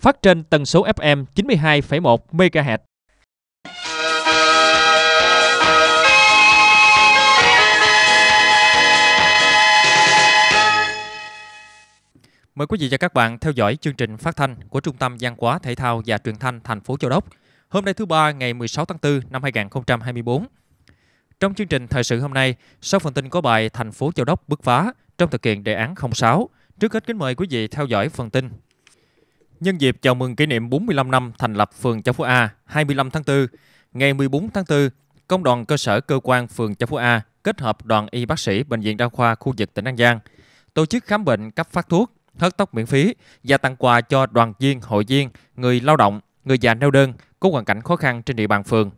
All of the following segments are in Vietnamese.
phát trên tần số FM 92,1 MHz. Mời quý vị và các bạn theo dõi chương trình phát thanh của Trung tâm Văn hóa Thể thao và Truyền thanh thành phố Châu Đốc. Hôm nay thứ ba ngày 16 tháng 4 năm 2024. Trong chương trình thời sự hôm nay, sau phần tin có bài Thành phố Châu Đốc bứt phá trong thực hiện đề án 06, trước hết kính mời quý vị theo dõi phần tin Nhân dịp chào mừng kỷ niệm 45 năm thành lập phường Châu Phú A 25 tháng 4, ngày 14 tháng 4, Công đoàn cơ sở cơ quan phường Châu Phú A kết hợp đoàn y bác sĩ Bệnh viện Đa khoa khu vực tỉnh An Giang tổ chức khám bệnh, cấp phát thuốc, hớt tóc miễn phí và tặng quà cho đoàn viên, hội viên, người lao động, người già neo đơn có hoàn cảnh khó khăn trên địa bàn phường.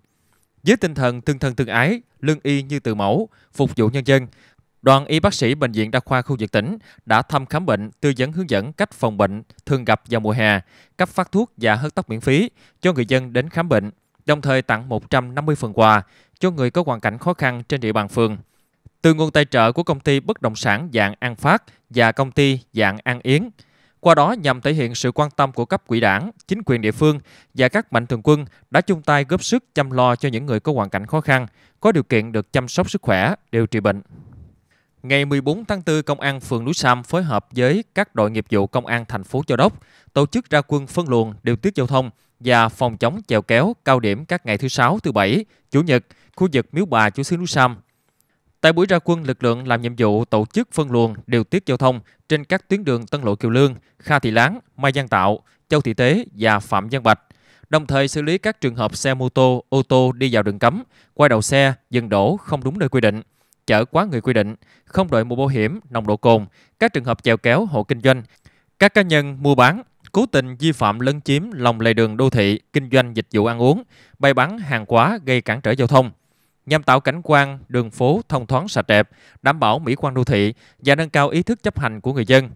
Với tinh thần tương thân tương ái, lương y như từ mẫu, phục vụ nhân dân, Đoàn y bác sĩ Bệnh viện Đa khoa khu vực tỉnh đã thăm khám bệnh, tư vấn hướng dẫn cách phòng bệnh thường gặp vào mùa hè, cấp phát thuốc và hớt tóc miễn phí cho người dân đến khám bệnh, đồng thời tặng 150 phần quà cho người có hoàn cảnh khó khăn trên địa bàn phường. Từ nguồn tài trợ của công ty bất động sản dạng An Phát và công ty dạng An Yến, qua đó nhằm thể hiện sự quan tâm của cấp quỹ đảng, chính quyền địa phương và các mạnh thường quân đã chung tay góp sức chăm lo cho những người có hoàn cảnh khó khăn, có điều kiện được chăm sóc sức khỏe, điều trị bệnh. Ngày 14 tháng 4, Công an phường Núi Sam phối hợp với các đội nghiệp vụ Công an thành phố Châu Đốc tổ chức ra quân phân luồng, điều tiết giao thông và phòng chống chèo kéo cao điểm các ngày thứ Sáu, thứ Bảy, Chủ nhật, khu vực Miếu Bà, Chúa Xứ Núi Sam. Tại buổi ra quân, lực lượng làm nhiệm vụ tổ chức phân luồng, điều tiết giao thông trên các tuyến đường Tân Lộ Kiều Lương, Kha Thị Láng, Mai Giang Tạo, Châu Thị Tế và Phạm Văn Bạch, đồng thời xử lý các trường hợp xe mô tô, ô tô đi vào đường cấm, quay đầu xe, dừng đổ không đúng nơi quy định chở quá người quy định, không đội mũ bảo hiểm, nồng độ cồn, các trường hợp chèo kéo hộ kinh doanh, các cá nhân mua bán, cố tình vi phạm lấn chiếm lòng lề đường đô thị, kinh doanh dịch vụ ăn uống, bày bán hàng quá gây cản trở giao thông nhằm tạo cảnh quan đường phố thông thoáng sạch đẹp, đảm bảo mỹ quan đô thị và nâng cao ý thức chấp hành của người dân.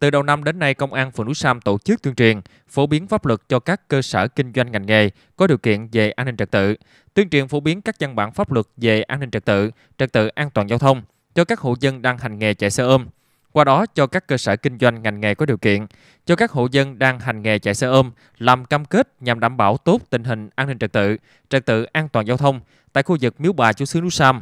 Từ đầu năm đến nay, Công an phường Núi Sam tổ chức tuyên truyền, phổ biến pháp luật cho các cơ sở kinh doanh ngành nghề có điều kiện về an ninh trật tự, tuyên truyền phổ biến các văn bản pháp luật về an ninh trật tự, trật tự an toàn giao thông cho các hộ dân đang hành nghề chạy xe ôm. Qua đó cho các cơ sở kinh doanh ngành nghề có điều kiện, cho các hộ dân đang hành nghề chạy xe ôm làm cam kết nhằm đảm bảo tốt tình hình an ninh trật tự, trật tự an toàn giao thông tại khu vực Miếu Bà Chủ xứ Núi Sam,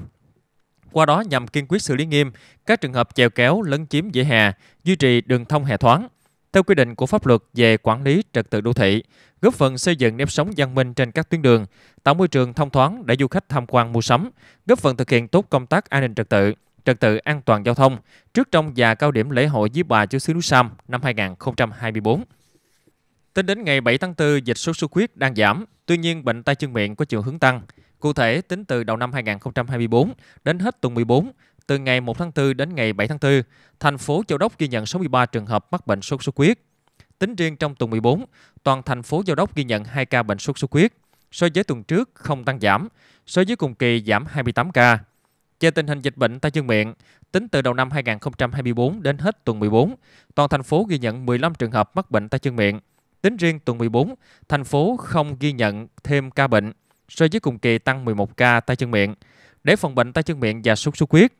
qua đó nhằm kiên quyết xử lý nghiêm các trường hợp chèo kéo lấn chiếm vỉa hè, duy trì đường thông hệ thoáng theo quy định của pháp luật về quản lý trật tự đô thị, góp phần xây dựng nếp sống văn minh trên các tuyến đường, tạo môi trường thông thoáng để du khách tham quan mua sắm, góp phần thực hiện tốt công tác an ninh trật tự, trật tự an toàn giao thông trước trong và cao điểm lễ hội với bà chúa xứ núi Sam năm 2024. Tính đến ngày 7 tháng 4, dịch sốt xuất huyết đang giảm, tuy nhiên bệnh tay chân miệng có chiều hướng tăng. Cụ thể, tính từ đầu năm 2024 đến hết tuần 14, từ ngày 1 tháng 4 đến ngày 7 tháng 4, thành phố Châu Đốc ghi nhận 63 trường hợp mắc bệnh sốt xuất huyết. Tính riêng trong tuần 14, toàn thành phố Châu Đốc ghi nhận 2 ca bệnh sốt xuất huyết. So với tuần trước không tăng giảm, so với cùng kỳ giảm 28 ca. Về tình hình dịch bệnh tay chân miệng, tính từ đầu năm 2024 đến hết tuần 14, toàn thành phố ghi nhận 15 trường hợp mắc bệnh tay chân miệng. Tính riêng tuần 14, thành phố không ghi nhận thêm ca bệnh, so với cùng kỳ tăng 11 ca tay chân miệng. Để phòng bệnh tay chân miệng và sốt xuất huyết,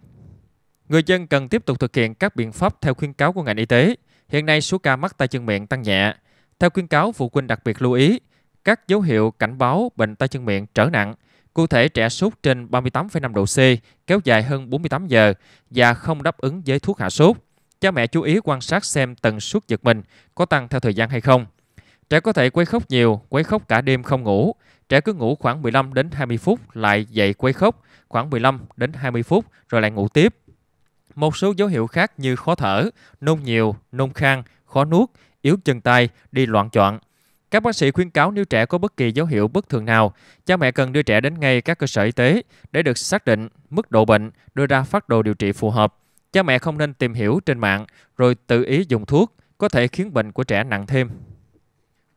Người dân cần tiếp tục thực hiện các biện pháp theo khuyến cáo của ngành y tế. Hiện nay số ca mắc tay chân miệng tăng nhẹ. Theo khuyến cáo, phụ huynh đặc biệt lưu ý các dấu hiệu cảnh báo bệnh tay chân miệng trở nặng. Cụ thể, trẻ sốt trên 38,5 độ C, kéo dài hơn 48 giờ và không đáp ứng với thuốc hạ sốt. Cha mẹ chú ý quan sát xem tần suất giật mình có tăng theo thời gian hay không. Trẻ có thể quấy khóc nhiều, quấy khóc cả đêm không ngủ. Trẻ cứ ngủ khoảng 15 đến 20 phút lại dậy quấy khóc khoảng 15 đến 20 phút rồi lại ngủ tiếp. Một số dấu hiệu khác như khó thở, nôn nhiều, nôn khan, khó nuốt, yếu chân tay, đi loạn chọn. Các bác sĩ khuyến cáo nếu trẻ có bất kỳ dấu hiệu bất thường nào, cha mẹ cần đưa trẻ đến ngay các cơ sở y tế để được xác định mức độ bệnh, đưa ra phát đồ điều trị phù hợp. Cha mẹ không nên tìm hiểu trên mạng rồi tự ý dùng thuốc, có thể khiến bệnh của trẻ nặng thêm.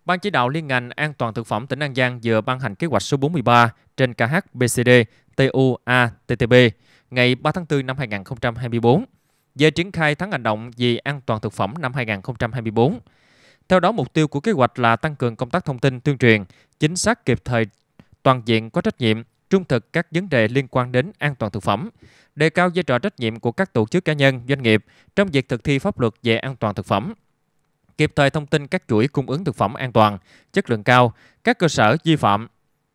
Ban chỉ đạo liên ngành an toàn thực phẩm tỉnh An Giang vừa ban hành kế hoạch số 43 trên KHBCD TUATTB ngày 3 tháng 4 năm 2024 về triển khai tháng hành động vì an toàn thực phẩm năm 2024. Theo đó, mục tiêu của kế hoạch là tăng cường công tác thông tin tuyên truyền, chính xác kịp thời, toàn diện có trách nhiệm, trung thực các vấn đề liên quan đến an toàn thực phẩm, đề cao vai trò trách nhiệm của các tổ chức cá nhân, doanh nghiệp trong việc thực thi pháp luật về an toàn thực phẩm, kịp thời thông tin các chuỗi cung ứng thực phẩm an toàn, chất lượng cao, các cơ sở vi phạm,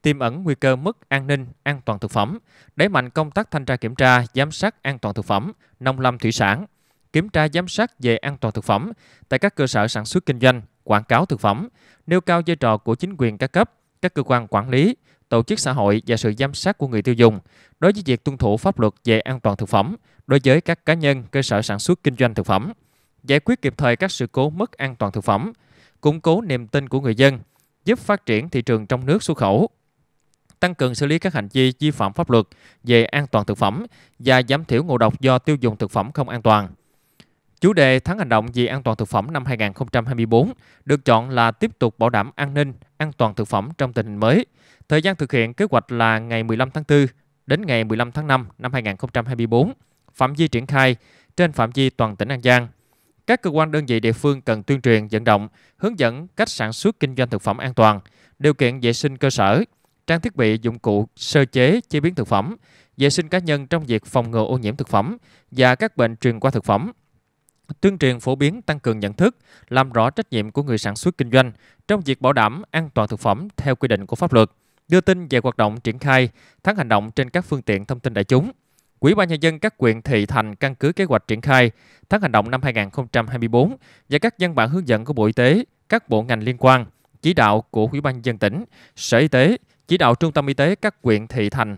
tiềm ẩn nguy cơ mất an ninh, an toàn thực phẩm, đẩy mạnh công tác thanh tra kiểm tra, giám sát an toàn thực phẩm, nông lâm thủy sản, kiểm tra giám sát về an toàn thực phẩm tại các cơ sở sản xuất kinh doanh, quảng cáo thực phẩm, nêu cao vai trò của chính quyền các cấp, các cơ quan quản lý, tổ chức xã hội và sự giám sát của người tiêu dùng đối với việc tuân thủ pháp luật về an toàn thực phẩm đối với các cá nhân, cơ sở sản xuất kinh doanh thực phẩm, giải quyết kịp thời các sự cố mất an toàn thực phẩm, củng cố niềm tin của người dân, giúp phát triển thị trường trong nước xuất khẩu tăng cường xử lý các hành vi vi phạm pháp luật về an toàn thực phẩm và giảm thiểu ngộ độc do tiêu dùng thực phẩm không an toàn. Chủ đề tháng hành động vì an toàn thực phẩm năm 2024 được chọn là tiếp tục bảo đảm an ninh, an toàn thực phẩm trong tình hình mới. Thời gian thực hiện kế hoạch là ngày 15 tháng 4 đến ngày 15 tháng 5 năm 2024. Phạm vi triển khai trên phạm vi toàn tỉnh An Giang. Các cơ quan đơn vị địa phương cần tuyên truyền vận động, hướng dẫn cách sản xuất kinh doanh thực phẩm an toàn, điều kiện vệ sinh cơ sở, trang thiết bị, dụng cụ sơ chế, chế biến thực phẩm, vệ sinh cá nhân trong việc phòng ngừa ô nhiễm thực phẩm và các bệnh truyền qua thực phẩm. Tuyên truyền phổ biến tăng cường nhận thức, làm rõ trách nhiệm của người sản xuất kinh doanh trong việc bảo đảm an toàn thực phẩm theo quy định của pháp luật. Đưa tin về hoạt động triển khai tháng hành động trên các phương tiện thông tin đại chúng. Quỹ ban nhân dân các quyện thị thành căn cứ kế hoạch triển khai tháng hành động năm 2024 và các văn bản hướng dẫn của Bộ Y tế, các bộ ngành liên quan, chỉ đạo của quỹ ban dân tỉnh, Sở Y tế chỉ đạo trung tâm y tế các quyện thị thành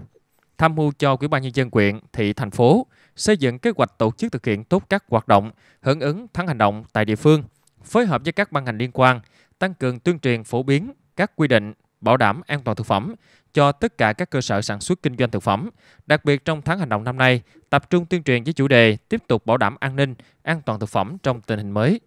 tham mưu cho Ủy ban nhân dân quyện, thị thành phố xây dựng kế hoạch tổ chức thực hiện tốt các hoạt động hưởng ứng tháng hành động tại địa phương, phối hợp với các ban ngành liên quan, tăng cường tuyên truyền phổ biến các quy định bảo đảm an toàn thực phẩm cho tất cả các cơ sở sản xuất kinh doanh thực phẩm. Đặc biệt trong tháng hành động năm nay, tập trung tuyên truyền với chủ đề tiếp tục bảo đảm an ninh, an toàn thực phẩm trong tình hình mới.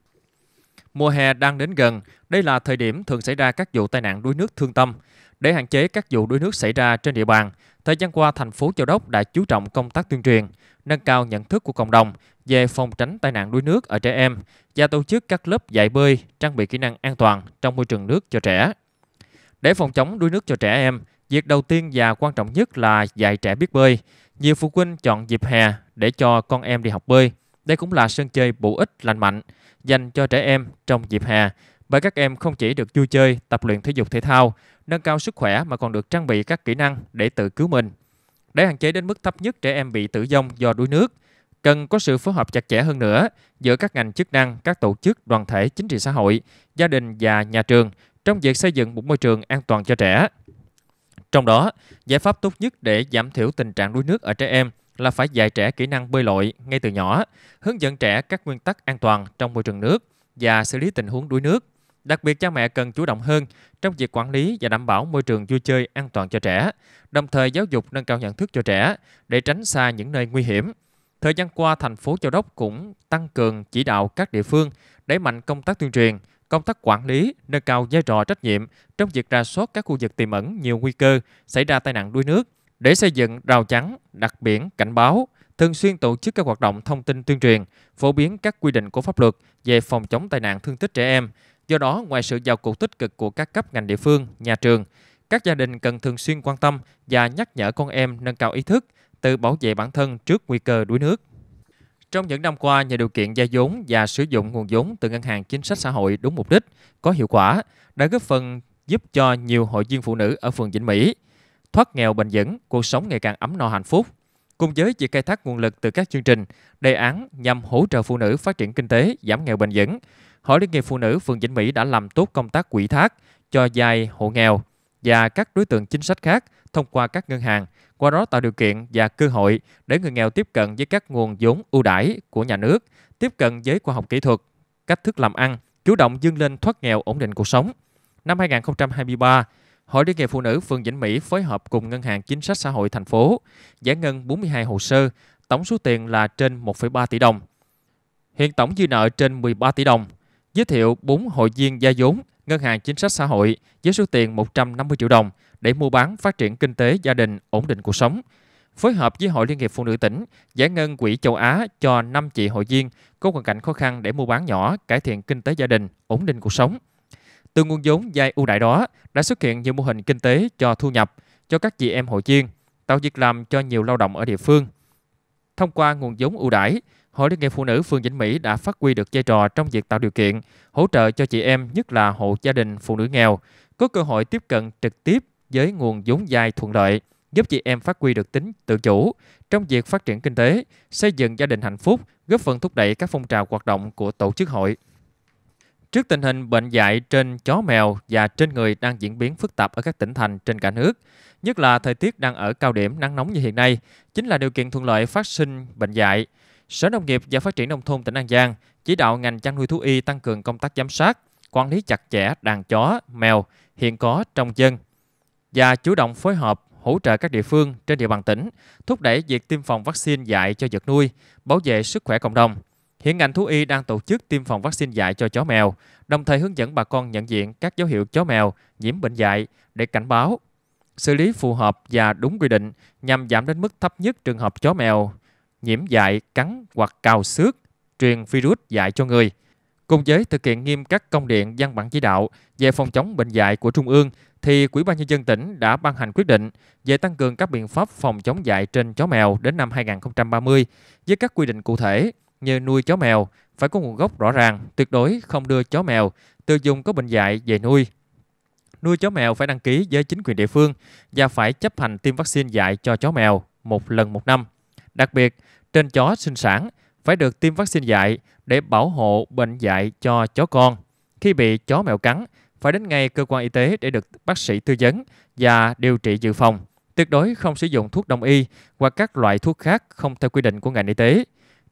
Mùa hè đang đến gần, đây là thời điểm thường xảy ra các vụ tai nạn đuối nước thương tâm. Để hạn chế các vụ đuối nước xảy ra trên địa bàn, thời gian qua thành phố Châu Đốc đã chú trọng công tác tuyên truyền, nâng cao nhận thức của cộng đồng về phòng tránh tai nạn đuối nước ở trẻ em và tổ chức các lớp dạy bơi, trang bị kỹ năng an toàn trong môi trường nước cho trẻ. Để phòng chống đuối nước cho trẻ em, việc đầu tiên và quan trọng nhất là dạy trẻ biết bơi. Nhiều phụ huynh chọn dịp hè để cho con em đi học bơi. Đây cũng là sân chơi bổ ích lành mạnh dành cho trẻ em trong dịp hè bởi các em không chỉ được vui chơi, tập luyện thể dục thể thao, nâng cao sức khỏe mà còn được trang bị các kỹ năng để tự cứu mình. Để hạn chế đến mức thấp nhất trẻ em bị tử vong do đuối nước, cần có sự phối hợp chặt chẽ hơn nữa giữa các ngành chức năng, các tổ chức, đoàn thể, chính trị xã hội, gia đình và nhà trường trong việc xây dựng một môi trường an toàn cho trẻ. Trong đó, giải pháp tốt nhất để giảm thiểu tình trạng đuối nước ở trẻ em là phải dạy trẻ kỹ năng bơi lội ngay từ nhỏ, hướng dẫn trẻ các nguyên tắc an toàn trong môi trường nước và xử lý tình huống đuối nước. Đặc biệt cha mẹ cần chủ động hơn trong việc quản lý và đảm bảo môi trường vui chơi an toàn cho trẻ, đồng thời giáo dục nâng cao nhận thức cho trẻ để tránh xa những nơi nguy hiểm. Thời gian qua, thành phố Châu Đốc cũng tăng cường chỉ đạo các địa phương đẩy mạnh công tác tuyên truyền, công tác quản lý, nâng cao vai trò trách nhiệm trong việc ra soát các khu vực tiềm ẩn nhiều nguy cơ xảy ra tai nạn đuối nước để xây dựng rào chắn, đặt biển cảnh báo, thường xuyên tổ chức các hoạt động thông tin tuyên truyền, phổ biến các quy định của pháp luật về phòng chống tai nạn thương tích trẻ em, Do đó, ngoài sự vào cuộc tích cực của các cấp ngành địa phương, nhà trường, các gia đình cần thường xuyên quan tâm và nhắc nhở con em nâng cao ý thức, tự bảo vệ bản thân trước nguy cơ đuối nước. Trong những năm qua, nhờ điều kiện gia vốn và sử dụng nguồn vốn từ ngân hàng chính sách xã hội đúng mục đích, có hiệu quả, đã góp phần giúp cho nhiều hội viên phụ nữ ở phường Vĩnh Mỹ thoát nghèo bền vững, cuộc sống ngày càng ấm no hạnh phúc. Cùng với việc khai thác nguồn lực từ các chương trình, đề án nhằm hỗ trợ phụ nữ phát triển kinh tế, giảm nghèo bền vững, Hội Liên hiệp Phụ nữ phường Vĩnh Mỹ đã làm tốt công tác quỹ thác cho dài hộ nghèo và các đối tượng chính sách khác thông qua các ngân hàng, qua đó tạo điều kiện và cơ hội để người nghèo tiếp cận với các nguồn vốn ưu đãi của nhà nước, tiếp cận với khoa học kỹ thuật, cách thức làm ăn, chủ động vươn lên thoát nghèo ổn định cuộc sống. Năm 2023, Hội Liên hiệp Phụ nữ phường Vĩnh Mỹ phối hợp cùng Ngân hàng Chính sách Xã hội thành phố giải ngân 42 hồ sơ, tổng số tiền là trên 1,3 tỷ đồng. Hiện tổng dư nợ trên 13 tỷ đồng, giới thiệu 4 hội viên gia vốn ngân hàng chính sách xã hội với số tiền 150 triệu đồng để mua bán phát triển kinh tế gia đình, ổn định cuộc sống. Phối hợp với Hội Liên hiệp Phụ nữ tỉnh, giải ngân quỹ châu Á cho 5 chị hội viên có hoàn cảnh khó khăn để mua bán nhỏ, cải thiện kinh tế gia đình, ổn định cuộc sống. Từ nguồn vốn dài ưu đại đó đã xuất hiện nhiều mô hình kinh tế cho thu nhập cho các chị em hội viên, tạo việc làm cho nhiều lao động ở địa phương. Thông qua nguồn vốn ưu đãi, Hội Liên hiệp Phụ nữ phường Vĩnh Mỹ đã phát huy được vai trò trong việc tạo điều kiện, hỗ trợ cho chị em, nhất là hộ gia đình phụ nữ nghèo, có cơ hội tiếp cận trực tiếp với nguồn vốn dài thuận lợi, giúp chị em phát huy được tính tự chủ trong việc phát triển kinh tế, xây dựng gia đình hạnh phúc, góp phần thúc đẩy các phong trào hoạt động của tổ chức hội. Trước tình hình bệnh dạy trên chó mèo và trên người đang diễn biến phức tạp ở các tỉnh thành trên cả nước, nhất là thời tiết đang ở cao điểm nắng nóng như hiện nay, chính là điều kiện thuận lợi phát sinh bệnh dạy – Sở Nông nghiệp và Phát triển Nông thôn tỉnh An Giang chỉ đạo ngành chăn nuôi thú y tăng cường công tác giám sát, quản lý chặt chẽ đàn chó, mèo hiện có trong dân và chủ động phối hợp hỗ trợ các địa phương trên địa bàn tỉnh thúc đẩy việc tiêm phòng vaccine dạy cho vật nuôi, bảo vệ sức khỏe cộng đồng. Hiện ngành thú y đang tổ chức tiêm phòng vaccine dạy cho chó mèo, đồng thời hướng dẫn bà con nhận diện các dấu hiệu chó mèo nhiễm bệnh dạy để cảnh báo, xử lý phù hợp và đúng quy định nhằm giảm đến mức thấp nhất trường hợp chó mèo nhiễm dại, cắn hoặc cào xước, truyền virus dại cho người. Cùng với thực hiện nghiêm các công điện văn bản chỉ đạo về phòng chống bệnh dạy của Trung ương, thì Quỹ ban nhân dân tỉnh đã ban hành quyết định về tăng cường các biện pháp phòng chống dạy trên chó mèo đến năm 2030 với các quy định cụ thể như nuôi chó mèo phải có nguồn gốc rõ ràng, tuyệt đối không đưa chó mèo từ dùng có bệnh dạy về nuôi. Nuôi chó mèo phải đăng ký với chính quyền địa phương và phải chấp hành tiêm vaccine dạy cho chó mèo một lần một năm. Đặc biệt, trên chó sinh sản phải được tiêm vaccine dạy để bảo hộ bệnh dạy cho chó con. Khi bị chó mèo cắn, phải đến ngay cơ quan y tế để được bác sĩ tư vấn và điều trị dự phòng. Tuyệt đối không sử dụng thuốc đông y hoặc các loại thuốc khác không theo quy định của ngành y tế.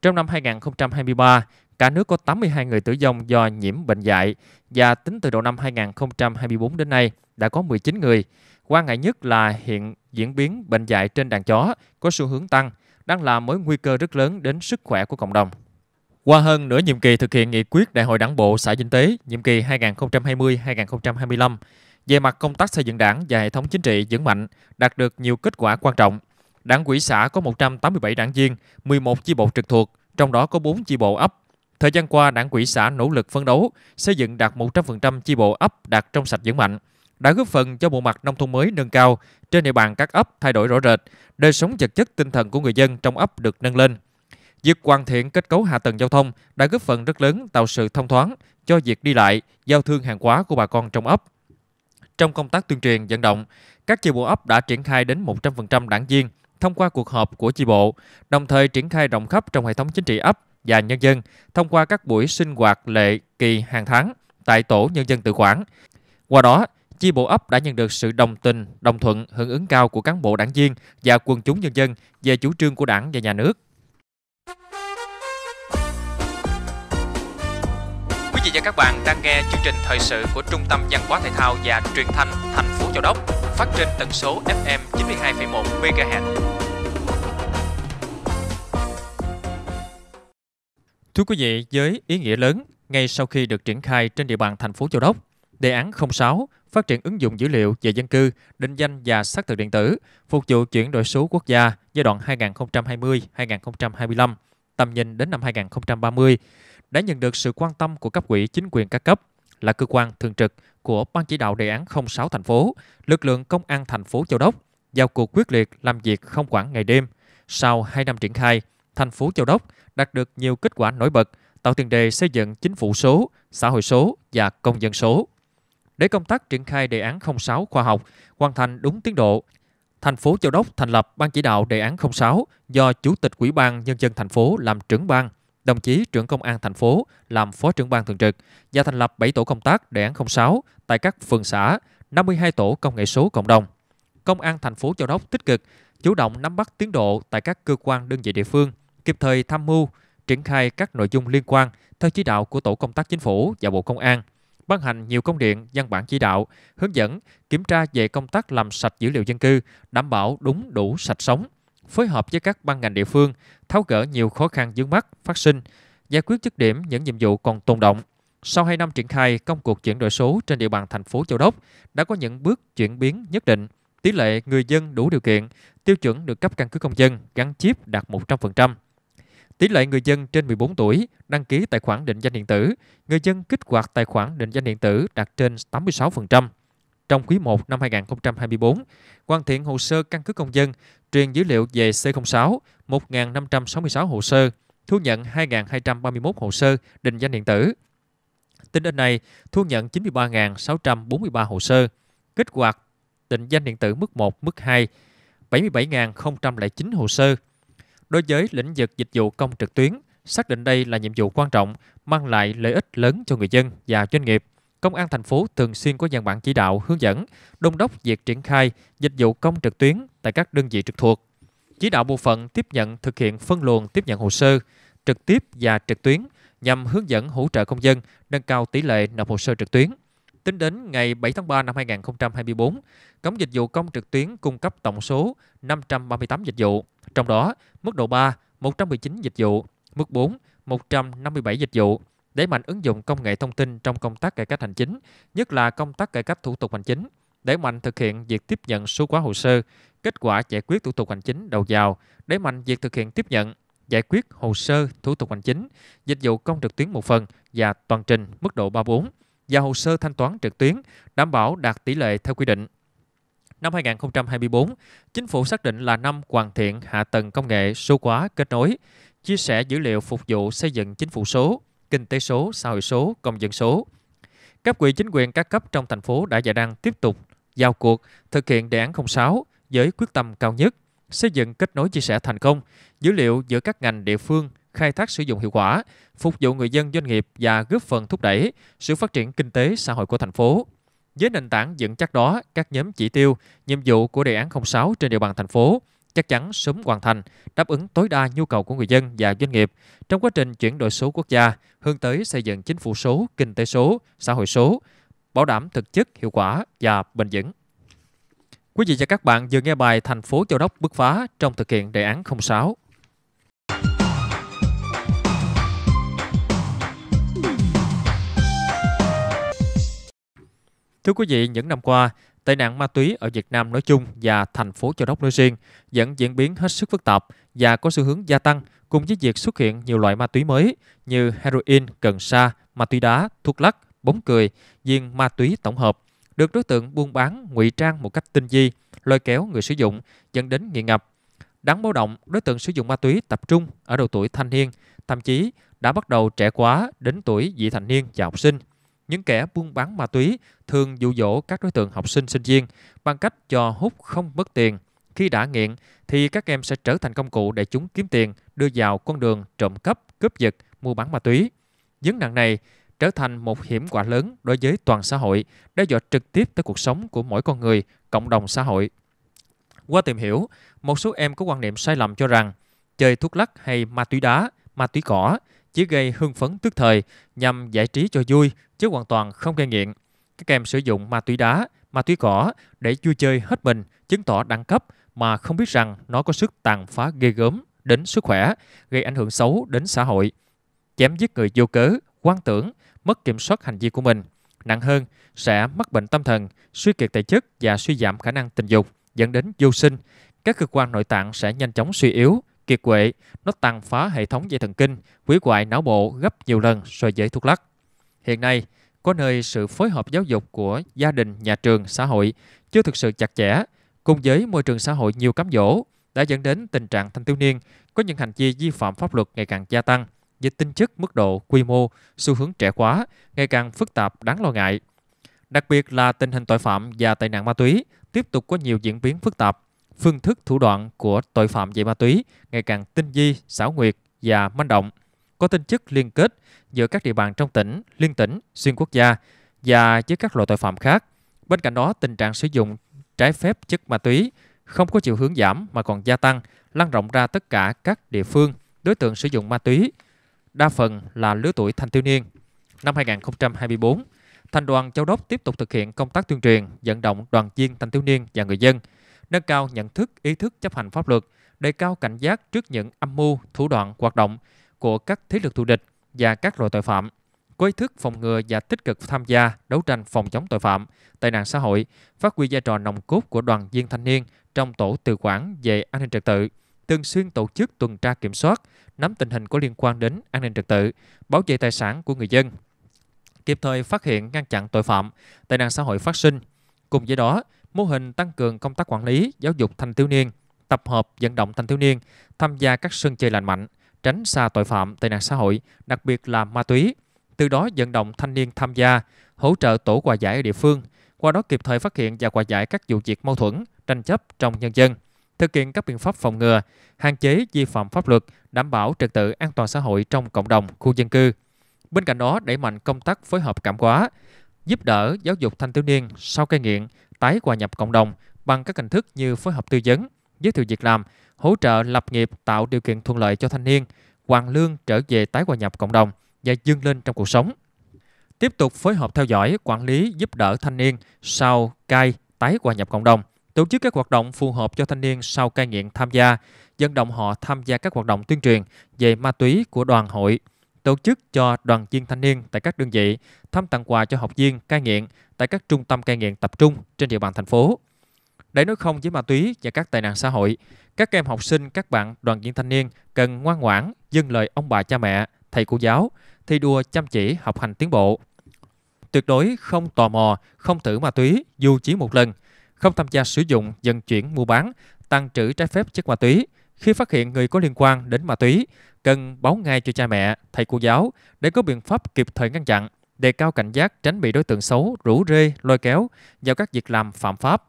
Trong năm 2023, cả nước có 82 người tử vong do nhiễm bệnh dạy và tính từ đầu năm 2024 đến nay đã có 19 người. Quan ngại nhất là hiện diễn biến bệnh dạy trên đàn chó có xu hướng tăng – đang là mối nguy cơ rất lớn đến sức khỏe của cộng đồng. Qua hơn nửa nhiệm kỳ thực hiện nghị quyết Đại hội Đảng bộ xã Vinh Tế nhiệm kỳ 2020-2025, về mặt công tác xây dựng đảng và hệ thống chính trị vững mạnh, đạt được nhiều kết quả quan trọng. Đảng ủy xã có 187 đảng viên, 11 chi bộ trực thuộc, trong đó có 4 chi bộ ấp. Thời gian qua, đảng ủy xã nỗ lực phấn đấu, xây dựng đạt 100% chi bộ ấp đạt trong sạch vững mạnh, đã góp phần cho bộ mặt nông thôn mới nâng cao trên địa bàn các ấp thay đổi rõ rệt, đời sống vật chất tinh thần của người dân trong ấp được nâng lên. Việc hoàn thiện kết cấu hạ tầng giao thông đã góp phần rất lớn tạo sự thông thoáng cho việc đi lại, giao thương hàng hóa của bà con trong ấp. Trong công tác tuyên truyền vận động, các chi bộ ấp đã triển khai đến 100% đảng viên thông qua cuộc họp của chi bộ, đồng thời triển khai rộng khắp trong hệ thống chính trị ấp và nhân dân thông qua các buổi sinh hoạt lệ kỳ hàng tháng tại tổ nhân dân tự quản. Qua đó, chi bộ ấp đã nhận được sự đồng tình, đồng thuận, hưởng ứng cao của cán bộ đảng viên và quần chúng nhân dân về chủ trương của đảng và nhà nước. Quý vị và các bạn đang nghe chương trình thời sự của Trung tâm Văn hóa Thể thao và Truyền thanh thành phố Châu Đốc phát trên tần số FM 92,1 MHz. Thưa quý vị, với ý nghĩa lớn, ngay sau khi được triển khai trên địa bàn thành phố Châu Đốc, đề án 06 phát triển ứng dụng dữ liệu về dân cư, định danh và xác thực điện tử, phục vụ chuyển đổi số quốc gia giai đoạn 2020-2025, tầm nhìn đến năm 2030, đã nhận được sự quan tâm của cấp ủy chính quyền các cấp là cơ quan thường trực của Ban chỉ đạo đề án 06 thành phố, lực lượng công an thành phố Châu Đốc giao cuộc quyết liệt làm việc không quản ngày đêm. Sau 2 năm triển khai, thành phố Châu Đốc đạt được nhiều kết quả nổi bật, tạo tiền đề xây dựng chính phủ số, xã hội số và công dân số để công tác triển khai đề án 06 khoa học hoàn thành đúng tiến độ. Thành phố Châu Đốc thành lập Ban chỉ đạo đề án 06 do Chủ tịch Ủy ban Nhân dân thành phố làm trưởng ban, đồng chí trưởng công an thành phố làm phó trưởng ban thường trực và thành lập 7 tổ công tác đề án 06 tại các phường xã, 52 tổ công nghệ số cộng đồng. Công an thành phố Châu Đốc tích cực chủ động nắm bắt tiến độ tại các cơ quan đơn vị địa phương, kịp thời tham mưu triển khai các nội dung liên quan theo chỉ đạo của tổ công tác chính phủ và Bộ Công an – ban hành nhiều công điện, văn bản chỉ đạo, hướng dẫn, kiểm tra về công tác làm sạch dữ liệu dân cư, đảm bảo đúng đủ sạch sống, phối hợp với các ban ngành địa phương, tháo gỡ nhiều khó khăn vướng mắt phát sinh, giải quyết dứt điểm những nhiệm vụ còn tồn động. Sau 2 năm triển khai công cuộc chuyển đổi số trên địa bàn thành phố Châu Đốc đã có những bước chuyển biến nhất định. Tỷ lệ người dân đủ điều kiện, tiêu chuẩn được cấp căn cứ công dân gắn chip đạt 100%. Tỷ lệ người dân trên 14 tuổi đăng ký tài khoản định danh điện tử, người dân kích hoạt tài khoản định danh điện tử đạt trên 86%. Trong quý 1 năm 2024, hoàn thiện hồ sơ căn cước công dân, truyền dữ liệu về C06, 1.566 hồ sơ, thu nhận 2.231 hồ sơ định danh điện tử. Tính đến nay, thu nhận 93.643 hồ sơ, kích hoạt định danh điện tử mức 1, mức 2, 77.009 hồ sơ, Đối với lĩnh vực dịch vụ công trực tuyến, xác định đây là nhiệm vụ quan trọng, mang lại lợi ích lớn cho người dân và doanh nghiệp. Công an thành phố thường xuyên có văn bản chỉ đạo hướng dẫn, đôn đốc việc triển khai dịch vụ công trực tuyến tại các đơn vị trực thuộc. Chỉ đạo bộ phận tiếp nhận thực hiện phân luồng tiếp nhận hồ sơ trực tiếp và trực tuyến nhằm hướng dẫn hỗ trợ công dân nâng cao tỷ lệ nộp hồ sơ trực tuyến. Tính đến ngày 7 tháng 3 năm 2024, cổng dịch vụ công trực tuyến cung cấp tổng số 538 dịch vụ trong đó, mức độ 3 119 dịch vụ, mức 4 157 dịch vụ, đẩy mạnh ứng dụng công nghệ thông tin trong công tác cải cách hành chính, nhất là công tác cải cách thủ tục hành chính, đẩy mạnh thực hiện việc tiếp nhận số hóa hồ sơ, kết quả giải quyết thủ tục hành chính đầu vào, đẩy mạnh việc thực hiện tiếp nhận, giải quyết hồ sơ thủ tục hành chính, dịch vụ công trực tuyến một phần và toàn trình mức độ 34 và hồ sơ thanh toán trực tuyến đảm bảo đạt tỷ lệ theo quy định năm 2024, chính phủ xác định là năm hoàn thiện hạ tầng công nghệ số hóa kết nối, chia sẻ dữ liệu phục vụ xây dựng chính phủ số, kinh tế số, xã hội số, công dân số. Các quỹ chính quyền các cấp trong thành phố đã và đang tiếp tục giao cuộc thực hiện đề án 06 với quyết tâm cao nhất, xây dựng kết nối chia sẻ thành công dữ liệu giữa các ngành địa phương, khai thác sử dụng hiệu quả, phục vụ người dân doanh nghiệp và góp phần thúc đẩy sự phát triển kinh tế xã hội của thành phố. Với nền tảng vững chắc đó, các nhóm chỉ tiêu, nhiệm vụ của đề án 06 trên địa bàn thành phố chắc chắn sớm hoàn thành, đáp ứng tối đa nhu cầu của người dân và doanh nghiệp trong quá trình chuyển đổi số quốc gia hướng tới xây dựng chính phủ số, kinh tế số, xã hội số, bảo đảm thực chất, hiệu quả và bền vững. Quý vị và các bạn vừa nghe bài Thành phố Châu Đốc bứt phá trong thực hiện đề án 06. Thưa quý vị, những năm qua, tệ nạn ma túy ở Việt Nam nói chung và thành phố Châu Đốc nói riêng vẫn diễn biến hết sức phức tạp và có xu hướng gia tăng cùng với việc xuất hiện nhiều loại ma túy mới như heroin, cần sa, ma túy đá, thuốc lắc, bóng cười, viên ma túy tổng hợp được đối tượng buôn bán ngụy trang một cách tinh vi, lôi kéo người sử dụng dẫn đến nghiện ngập. Đáng báo động, đối tượng sử dụng ma túy tập trung ở độ tuổi thanh niên, thậm chí đã bắt đầu trẻ quá đến tuổi vị thành niên và học sinh. Những kẻ buôn bán ma túy thường dụ dỗ các đối tượng học sinh sinh viên bằng cách cho hút không mất tiền. Khi đã nghiện thì các em sẽ trở thành công cụ để chúng kiếm tiền, đưa vào con đường trộm cắp, cướp giật, mua bán ma túy. Vấn nạn này trở thành một hiểm quả lớn đối với toàn xã hội, đe dọa trực tiếp tới cuộc sống của mỗi con người, cộng đồng xã hội. Qua tìm hiểu, một số em có quan niệm sai lầm cho rằng chơi thuốc lắc hay ma túy đá, ma túy cỏ chỉ gây hưng phấn tức thời nhằm giải trí cho vui chứ hoàn toàn không gây nghiện. Các em sử dụng ma túy đá, ma túy cỏ để vui chơi hết mình, chứng tỏ đẳng cấp mà không biết rằng nó có sức tàn phá ghê gớm đến sức khỏe, gây ảnh hưởng xấu đến xã hội. Chém giết người vô cớ, quan tưởng, mất kiểm soát hành vi của mình. Nặng hơn sẽ mắc bệnh tâm thần, suy kiệt thể chất và suy giảm khả năng tình dục, dẫn đến vô sinh. Các cơ quan nội tạng sẽ nhanh chóng suy yếu, kiệt quệ, nó tàn phá hệ thống dây thần kinh, hủy hoại não bộ gấp nhiều lần so với thuốc lắc. Hiện nay, có nơi sự phối hợp giáo dục của gia đình, nhà trường, xã hội chưa thực sự chặt chẽ, cùng với môi trường xã hội nhiều cám dỗ đã dẫn đến tình trạng thanh thiếu niên có những hành vi vi phạm pháp luật ngày càng gia tăng với tính chất, mức độ, quy mô, xu hướng trẻ hóa ngày càng phức tạp đáng lo ngại. Đặc biệt là tình hình tội phạm và tệ nạn ma túy tiếp tục có nhiều diễn biến phức tạp. Phương thức thủ đoạn của tội phạm về ma túy ngày càng tinh vi, xảo quyệt và manh động có tính chất liên kết giữa các địa bàn trong tỉnh, liên tỉnh, xuyên quốc gia và với các loại tội phạm khác. Bên cạnh đó, tình trạng sử dụng trái phép chất ma túy không có chiều hướng giảm mà còn gia tăng, lan rộng ra tất cả các địa phương đối tượng sử dụng ma túy, đa phần là lứa tuổi thanh thiếu niên. Năm 2024, Thành đoàn Châu Đốc tiếp tục thực hiện công tác tuyên truyền, vận động đoàn viên thanh thiếu niên và người dân, nâng cao nhận thức, ý thức chấp hành pháp luật, đề cao cảnh giác trước những âm mưu, thủ đoạn hoạt động của các thế lực thù địch và các loại tội phạm có ý thức phòng ngừa và tích cực tham gia đấu tranh phòng chống tội phạm, tệ nạn xã hội, phát huy vai trò nòng cốt của đoàn viên thanh niên trong tổ tự quản về an ninh trật tự, thường xuyên tổ chức tuần tra kiểm soát, nắm tình hình có liên quan đến an ninh trật tự, bảo vệ tài sản của người dân, kịp thời phát hiện ngăn chặn tội phạm, tệ nạn xã hội phát sinh. Cùng với đó, mô hình tăng cường công tác quản lý, giáo dục thanh thiếu niên, tập hợp vận động thanh thiếu niên tham gia các sân chơi lành mạnh, tránh xa tội phạm, tệ nạn xã hội, đặc biệt là ma túy. Từ đó vận động thanh niên tham gia, hỗ trợ tổ quà giải ở địa phương, qua đó kịp thời phát hiện và quà giải các vụ việc mâu thuẫn, tranh chấp trong nhân dân, thực hiện các biện pháp phòng ngừa, hạn chế vi phạm pháp luật, đảm bảo trật tự an toàn xã hội trong cộng đồng, khu dân cư. Bên cạnh đó, đẩy mạnh công tác phối hợp cảm hóa, giúp đỡ giáo dục thanh thiếu niên sau cai nghiện, tái hòa nhập cộng đồng bằng các hình thức như phối hợp tư vấn, giới thiệu việc làm, hỗ trợ lập nghiệp tạo điều kiện thuận lợi cho thanh niên, hoàn lương trở về tái hòa nhập cộng đồng và dương lên trong cuộc sống. Tiếp tục phối hợp theo dõi, quản lý, giúp đỡ thanh niên sau cai tái hòa nhập cộng đồng, tổ chức các hoạt động phù hợp cho thanh niên sau cai nghiện tham gia, dẫn động họ tham gia các hoạt động tuyên truyền về ma túy của đoàn hội, tổ chức cho đoàn viên thanh niên tại các đơn vị, thăm tặng quà cho học viên cai nghiện tại các trung tâm cai nghiện tập trung trên địa bàn thành phố. Để nói không với ma túy và các tệ nạn xã hội, các em học sinh, các bạn, đoàn viên thanh niên cần ngoan ngoãn, dâng lời ông bà cha mẹ, thầy cô giáo, thi đua chăm chỉ học hành tiến bộ. Tuyệt đối không tò mò, không thử ma túy dù chỉ một lần, không tham gia sử dụng, vận chuyển, mua bán, tăng trữ trái phép chất ma túy. Khi phát hiện người có liên quan đến ma túy, cần báo ngay cho cha mẹ, thầy cô giáo để có biện pháp kịp thời ngăn chặn, đề cao cảnh giác tránh bị đối tượng xấu rủ rê, lôi kéo vào các việc làm phạm pháp,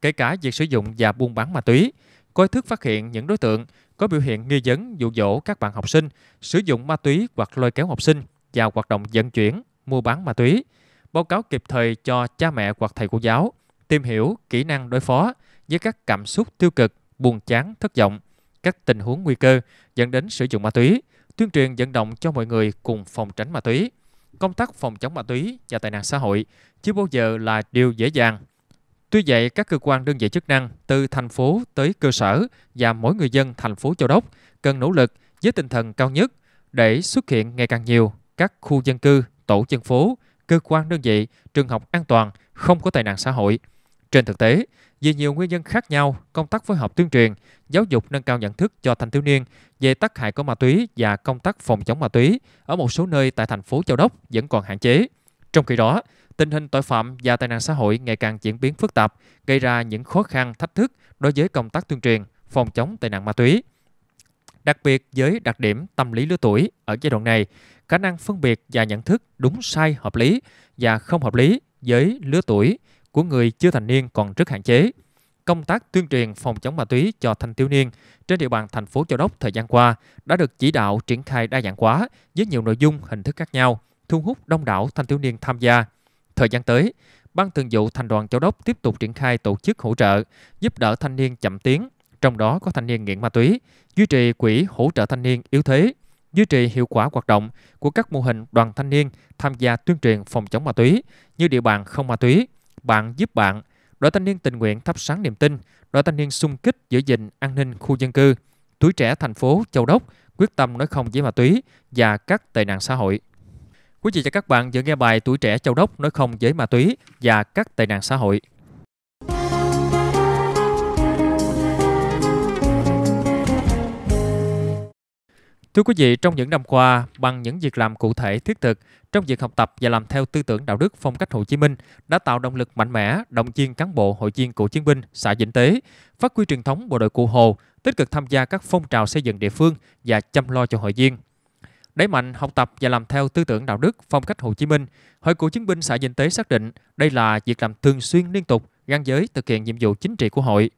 kể cả việc sử dụng và buôn bán ma túy có ý thức phát hiện những đối tượng có biểu hiện nghi vấn dụ dỗ các bạn học sinh sử dụng ma túy hoặc lôi kéo học sinh vào hoạt động vận chuyển, mua bán ma túy, báo cáo kịp thời cho cha mẹ hoặc thầy cô giáo, tìm hiểu kỹ năng đối phó với các cảm xúc tiêu cực, buồn chán, thất vọng, các tình huống nguy cơ dẫn đến sử dụng ma túy, tuyên truyền vận động cho mọi người cùng phòng tránh ma túy. Công tác phòng chống ma túy và tệ nạn xã hội chưa bao giờ là điều dễ dàng Tuy vậy, các cơ quan đơn vị chức năng từ thành phố tới cơ sở và mỗi người dân thành phố Châu Đốc cần nỗ lực với tinh thần cao nhất để xuất hiện ngày càng nhiều các khu dân cư, tổ dân phố, cơ quan đơn vị, trường học an toàn, không có tệ nạn xã hội. Trên thực tế, vì nhiều nguyên nhân khác nhau, công tác phối hợp tuyên truyền, giáo dục nâng cao nhận thức cho thanh thiếu niên về tác hại của ma túy và công tác phòng chống ma túy ở một số nơi tại thành phố Châu Đốc vẫn còn hạn chế. Trong khi đó, tình hình tội phạm và tai nạn xã hội ngày càng diễn biến phức tạp, gây ra những khó khăn, thách thức đối với công tác tuyên truyền, phòng chống tệ nạn ma túy. Đặc biệt với đặc điểm tâm lý lứa tuổi ở giai đoạn này, khả năng phân biệt và nhận thức đúng sai hợp lý và không hợp lý với lứa tuổi của người chưa thành niên còn rất hạn chế. Công tác tuyên truyền phòng chống ma túy cho thanh thiếu niên trên địa bàn thành phố Châu Đốc thời gian qua đã được chỉ đạo triển khai đa dạng hóa với nhiều nội dung hình thức khác nhau, thu hút đông đảo thanh thiếu niên tham gia. Thời gian tới, Ban Thường vụ Thành đoàn Châu Đốc tiếp tục triển khai tổ chức hỗ trợ, giúp đỡ thanh niên chậm tiến, trong đó có thanh niên nghiện ma túy, duy trì quỹ hỗ trợ thanh niên yếu thế, duy trì hiệu quả hoạt động của các mô hình đoàn thanh niên tham gia tuyên truyền phòng chống ma túy như địa bàn không ma túy, bạn giúp bạn, đội thanh niên tình nguyện thắp sáng niềm tin, đội thanh niên xung kích giữ gìn an ninh khu dân cư, tuổi trẻ thành phố Châu Đốc quyết tâm nói không với ma túy và các tệ nạn xã hội. Quý vị và các bạn vừa nghe bài Tuổi trẻ Châu Đốc nói không với ma túy và các tệ nạn xã hội. Thưa quý vị, trong những năm qua, bằng những việc làm cụ thể thiết thực trong việc học tập và làm theo tư tưởng đạo đức phong cách Hồ Chí Minh đã tạo động lực mạnh mẽ, động viên cán bộ hội viên cựu chiến binh, xã Vĩnh Tế, phát huy truyền thống bộ đội cụ Hồ, tích cực tham gia các phong trào xây dựng địa phương và chăm lo cho hội viên. Đẩy mạnh học tập và làm theo tư tưởng đạo đức, phong cách Hồ Chí Minh, Hội cựu chiến binh xã Dinh Tế xác định đây là việc làm thường xuyên liên tục gắn giới thực hiện nhiệm vụ chính trị của hội.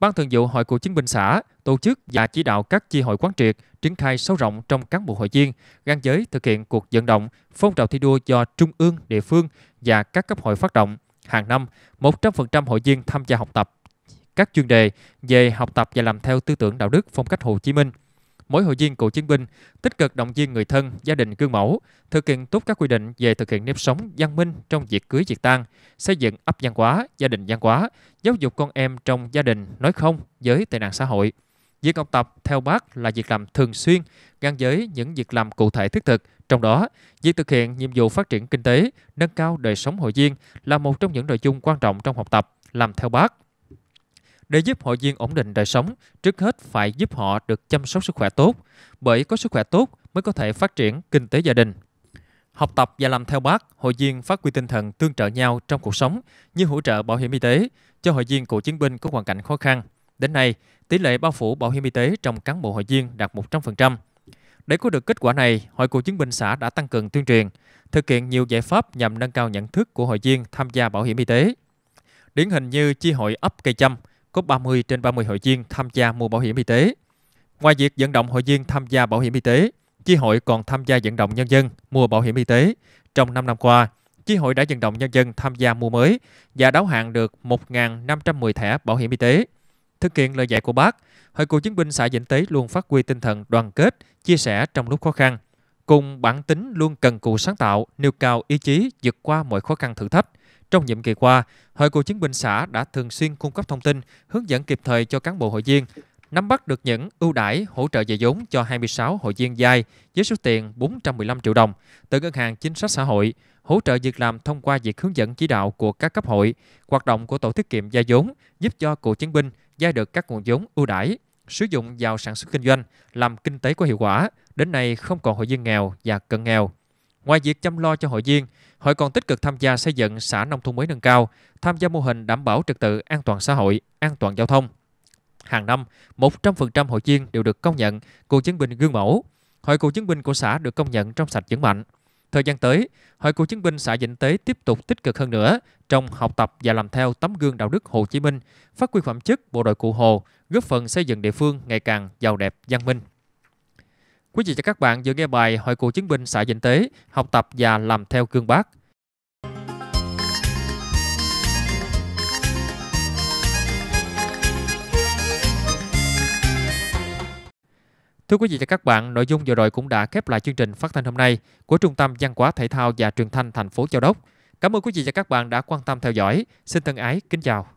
Ban thường vụ Hội cựu chiến binh xã tổ chức và chỉ đạo các chi hội quán triệt triển khai sâu rộng trong cán bộ hội viên, gắn giới thực hiện cuộc vận động phong trào thi đua do trung ương, địa phương và các cấp hội phát động. Hàng năm, 100% hội viên tham gia học tập các chuyên đề về học tập và làm theo tư tưởng đạo đức phong cách Hồ Chí Minh – mỗi hội viên cựu chiến binh tích cực động viên người thân, gia đình gương mẫu, thực hiện tốt các quy định về thực hiện nếp sống văn minh trong việc cưới việc tang, xây dựng ấp văn hóa, gia đình văn hóa, giáo dục con em trong gia đình nói không với tệ nạn xã hội. Việc học tập theo bác là việc làm thường xuyên gắn với những việc làm cụ thể thiết thực, trong đó, việc thực hiện nhiệm vụ phát triển kinh tế, nâng cao đời sống hội viên là một trong những nội dung quan trọng trong học tập làm theo bác. Để giúp hội viên ổn định đời sống, trước hết phải giúp họ được chăm sóc sức khỏe tốt, bởi có sức khỏe tốt mới có thể phát triển kinh tế gia đình. Học tập và làm theo bác, hội viên phát huy tinh thần tương trợ nhau trong cuộc sống như hỗ trợ bảo hiểm y tế cho hội viên cựu chiến binh có hoàn cảnh khó khăn. Đến nay, tỷ lệ bao phủ bảo hiểm y tế trong cán bộ hội viên đạt 100%. Để có được kết quả này, Hội Cựu chiến binh xã đã tăng cường tuyên truyền, thực hiện nhiều giải pháp nhằm nâng cao nhận thức của hội viên tham gia bảo hiểm y tế. Điển hình như chi hội ấp cây châm – có 30 trên 30 hội viên tham gia mua bảo hiểm y tế. Ngoài việc vận động hội viên tham gia bảo hiểm y tế, chi hội còn tham gia vận động nhân dân mua bảo hiểm y tế. Trong 5 năm qua, chi hội đã vận động nhân dân tham gia mua mới và đáo hạn được 1.510 thẻ bảo hiểm y tế. Thực hiện lời dạy của bác, Hội cựu chiến binh xã Vĩnh Tế luôn phát huy tinh thần đoàn kết, chia sẻ trong lúc khó khăn. Cùng bản tính luôn cần cù sáng tạo, nêu cao ý chí vượt qua mọi khó khăn thử thách – trong nhiệm kỳ qua, Hội cựu chiến binh xã đã thường xuyên cung cấp thông tin, hướng dẫn kịp thời cho cán bộ hội viên, nắm bắt được những ưu đãi hỗ trợ về vốn cho 26 hội viên giai với số tiền 415 triệu đồng từ Ngân hàng Chính sách Xã hội, hỗ trợ việc làm thông qua việc hướng dẫn chỉ đạo của các cấp hội, hoạt động của tổ tiết kiệm gia vốn giúp cho cựu chiến binh gia được các nguồn vốn ưu đãi sử dụng vào sản xuất kinh doanh, làm kinh tế có hiệu quả, đến nay không còn hội viên nghèo và cận nghèo. Ngoài việc chăm lo cho hội viên, hội còn tích cực tham gia xây dựng xã nông thôn mới nâng cao, tham gia mô hình đảm bảo trật tự an toàn xã hội, an toàn giao thông. Hàng năm, 100% hội viên đều được công nhận cựu chiến binh gương mẫu. Hội cựu chiến binh của xã được công nhận trong sạch vững mạnh. Thời gian tới, Hội cựu chiến binh xã Vĩnh Tế tiếp tục tích cực hơn nữa trong học tập và làm theo tấm gương đạo đức Hồ Chí Minh, phát huy phẩm chất bộ đội cụ Hồ, góp phần xây dựng địa phương ngày càng giàu đẹp, văn minh. Quý vị và các bạn vừa nghe bài Hội cựu chiến binh xã Vĩnh Tế, học tập và làm theo gương bác. Thưa quý vị và các bạn, nội dung vừa rồi cũng đã khép lại chương trình phát thanh hôm nay của Trung tâm Văn hóa Thể thao và Truyền thanh thành phố Châu Đốc. Cảm ơn quý vị và các bạn đã quan tâm theo dõi. Xin thân ái, kính chào.